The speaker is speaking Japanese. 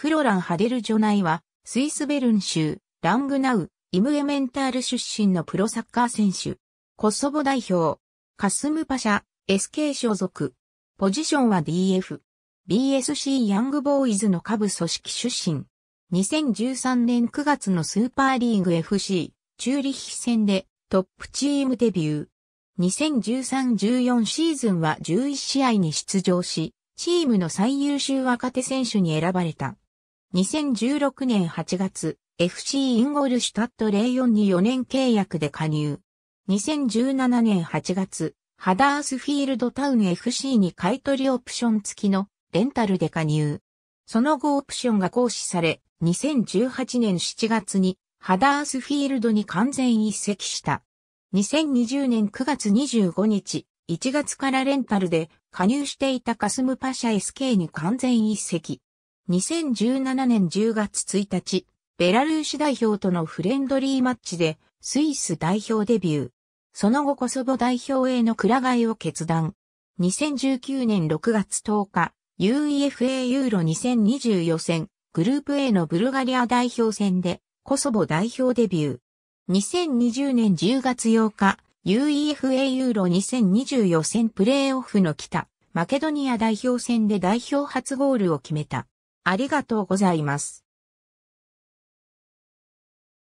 フロラン・ハデル・ジョナイは、スイスベルン州、ラングナウ、イムエメンタール出身のプロサッカー選手。コソボ代表。カスムパシャ、SK 所属。ポジションは DF。BSC ヤングボーイズの下部組織出身。2013年9月のスーパーリーグ FC、チューリッヒ戦でトップチームデビュー。2013-14シーズンは11試合に出場し、チームの最優秀若手選手に選ばれた。2016年8月、FC インゴルシュタット04に4年契約で加入。2017年8月、ハダースフィールドタウン FC に買取オプション付きのレンタルで加入。その後オプションが行使され、2018年7月にハダースフィールドに完全移籍した。2020年9月25日、1月からレンタルで加入していたカスムパシャ SK に完全移籍。2017年10月1日、ベラルーシ代表とのフレンドリーマッチでスイス代表デビュー。その後コソボ代表へのくら替えを決断。2019年6月10日、UEFA ユーロ2020予選、グループ A のブルガリア代表戦でコソボ代表デビュー。2020年10月8日、UEFA ユーロ2020予選プレーオフの北、マケドニア代表戦で代表初ゴールを決めた。ありがとうございます。